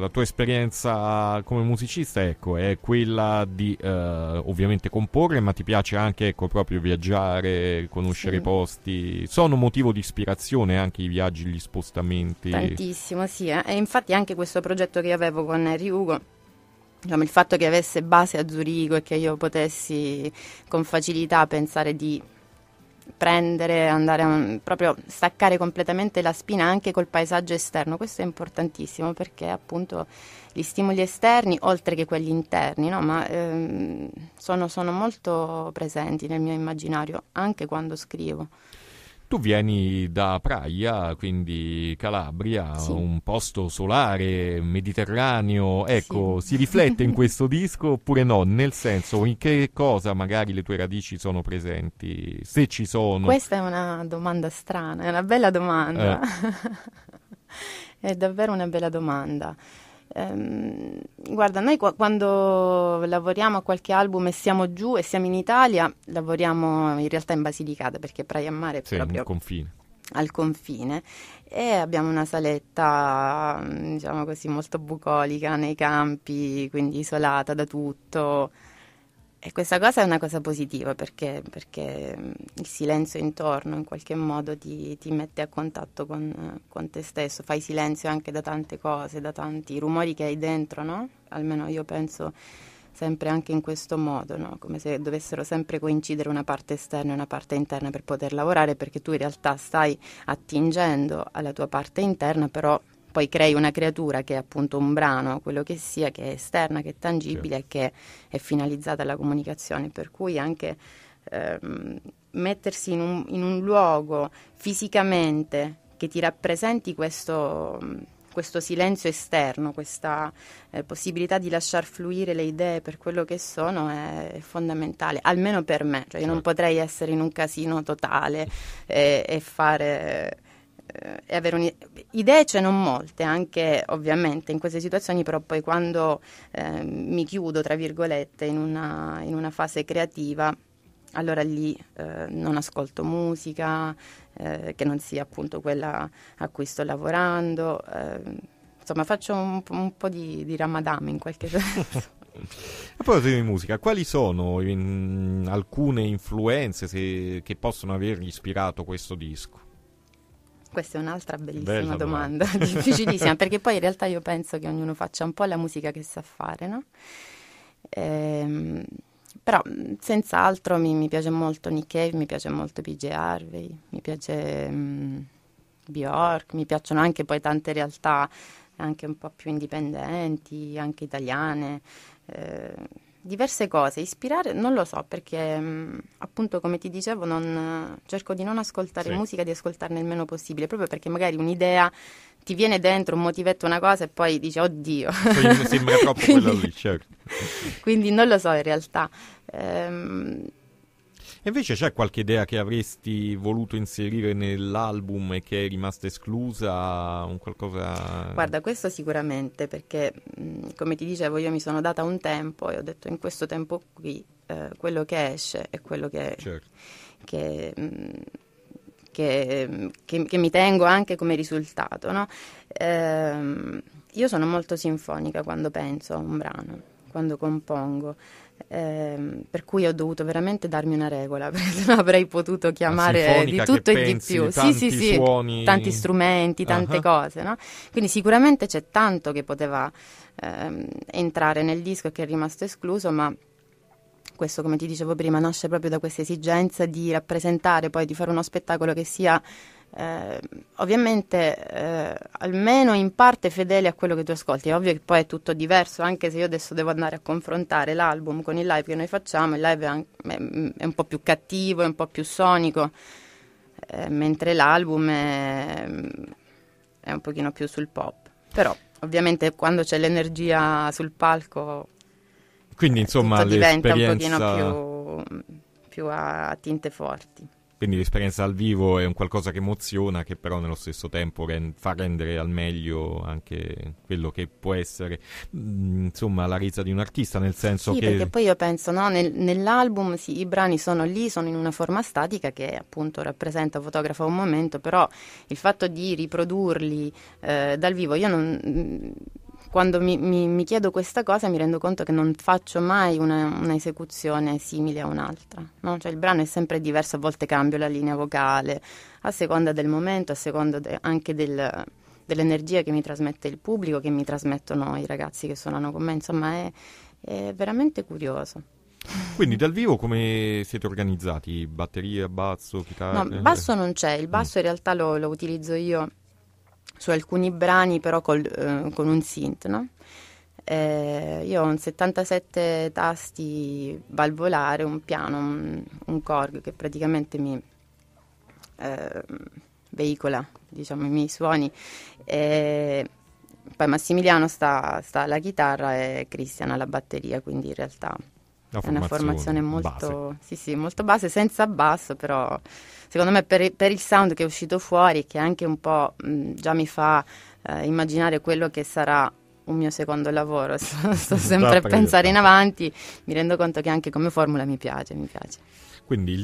la tua esperienza come musicista ecco, è quella di eh, ovviamente comporre, ma ti piace anche ecco, proprio viaggiare, conoscere i sì. posti. Sono motivo di ispirazione anche i viaggi, gli spostamenti. Tantissimo, sì. Eh. E infatti anche questo progetto che avevo con Ryugo Diciamo, il fatto che avesse base a Zurigo e che io potessi con facilità pensare di prendere, andare a, proprio staccare completamente la spina anche col paesaggio esterno. Questo è importantissimo perché appunto gli stimoli esterni, oltre che quelli interni, no? Ma, ehm, sono, sono molto presenti nel mio immaginario anche quando scrivo. Tu vieni da Praia, quindi Calabria, sì. un posto solare, mediterraneo, ecco, sì. si riflette in questo disco oppure no? Nel senso, in che cosa magari le tue radici sono presenti, se ci sono? Questa è una domanda strana, è una bella domanda. Eh. è davvero una bella domanda. Ehm, guarda, noi qua, quando lavoriamo a qualche album e siamo giù e siamo in Italia, lavoriamo in realtà in Basilicata perché Praia Mare è sì, confine. al confine e abbiamo una saletta, diciamo così, molto bucolica nei campi, quindi isolata da tutto. E questa cosa è una cosa positiva perché, perché mm, il silenzio intorno in qualche modo ti, ti mette a contatto con, con, te stesso, fai silenzio anche da tante cose, da tanti rumori che hai dentro, no? Almeno io penso sempre anche in questo modo, no? come se dovessero sempre coincidere una parte esterna e una parte interna per poter lavorare, perché tu in realtà stai attingendo alla tua parte interna, però poi crei una creatura che è appunto un brano, quello che sia, che è esterna, che è tangibile e certo. che è finalizzata alla comunicazione, per cui anche ehm, mettersi in un, in un, luogo fisicamente che ti rappresenti questo, questo silenzio esterno, questa eh, possibilità di lasciar fluire le idee per quello che sono è, fondamentale, almeno per me, cioè io non certo. potrei essere in un casino totale e, eh, e fare eh, e avere idee ce non molte, anche ovviamente in queste situazioni, però poi quando eh, mi chiudo, tra virgolette, in una, in una fase creativa, allora lì eh, non ascolto musica, eh, che non sia appunto quella a cui sto lavorando, ehm, insomma faccio un, un po' di, di ramadam in qualche senso. A proposito di musica, quali sono in, alcune influenze se, che possono aver ispirato questo disco? Questa è un'altra bellissima Bella domanda, difficilissima, perché poi in realtà io penso che ognuno faccia un po' la musica che sa fare, no? Ehm, però mm, senz'altro mi, mi, piace molto Nick Cave, mi piace molto PJ Harvey, mi piace um, mm, Bjork, mi piacciono anche poi tante realtà anche un po' più indipendenti, anche italiane. Eh, diverse cose. Ispirare non lo so perché mh, mm, appunto come ti dicevo non, cerco di non ascoltare sì. musica, di ascoltarne il meno possibile, proprio perché magari un'idea ti viene dentro un motivetto, una cosa e poi dici oddio. Sembra troppo quindi, quello lì, certo. Quindi non lo so in realtà. Ehm, invece c'è qualche idea che avresti voluto inserire nell'album e che è rimasta esclusa? Un qualcosa... Guarda, questo sicuramente, perché come ti dicevo io mi sono data un tempo e ho detto in questo tempo qui eh, quello che esce è quello che... Certo. che mh, che, che, che, mi tengo anche come risultato. No? Eh, io sono molto sinfonica quando penso a un brano quando compongo. Eh, per cui ho dovuto veramente darmi una regola perché non avrei potuto chiamare di tutto e di più di sì, sì, suoni... tanti strumenti, tante uh-huh. cose no? quindi sicuramente c'è tanto che poteva eh, entrare nel disco e che è rimasto escluso ma questo come ti dicevo prima nasce proprio da questa esigenza di rappresentare poi di fare uno spettacolo che sia eh, ovviamente eh, almeno in parte fedele a quello che tu ascolti. È ovvio che poi è tutto diverso, anche se io adesso devo andare a confrontare l'album con il live che noi facciamo, il live è, anche, è un po' più cattivo, è un po' più sonico, eh, mentre l'album è, è, un pochino più sul pop. Però ovviamente quando c'è l'energia sul palco... Quindi insomma tutto diventa un pochino più, più a tinte forti. Quindi l'esperienza dal vivo è un qualcosa che emoziona, che però nello stesso tempo rend- fa rendere al meglio anche quello che può essere, mh, mm, insomma, la risa di un artista, nel senso sì, che... perché poi io penso, no, nel, nell'album sì, i brani sono lì, sono in una forma statica che appunto rappresenta, fotografa un momento, però il fatto di riprodurli eh, dal vivo, io non mm, quando mi, mi, mi, chiedo questa cosa mi rendo conto che non faccio mai una, un'esecuzione simile a un'altra, no? cioè il brano è sempre diverso, a volte cambio la linea vocale, a seconda del momento, a seconda de, anche del, dell'energia che mi trasmette il pubblico, che mi trasmettono i ragazzi che suonano con me, insomma è, è veramente curioso. Quindi dal vivo come siete organizzati? Batterie, basso, chitarra? No, basso non c'è, il basso mm. in realtà lo, lo utilizzo io su alcuni brani però col, eh, con un synth, no? eh, io ho un 77 tasti valvolare, un piano, un, un Korg che praticamente mi eh, veicola diciamo, i miei suoni. Eh, poi Massimiliano sta, sta alla chitarra e Cristian alla batteria, quindi in realtà formazione, è una formazione molto base. Sì, sì, molto base, senza basso, però secondo me per, per, il sound che è uscito fuori, che anche un po' mh, già mi fa eh, immaginare quello che sarà un mio secondo lavoro, sto, sto sempre a pensare in avanti, mi rendo conto che anche come formula mi piace, mi piace. Quindi il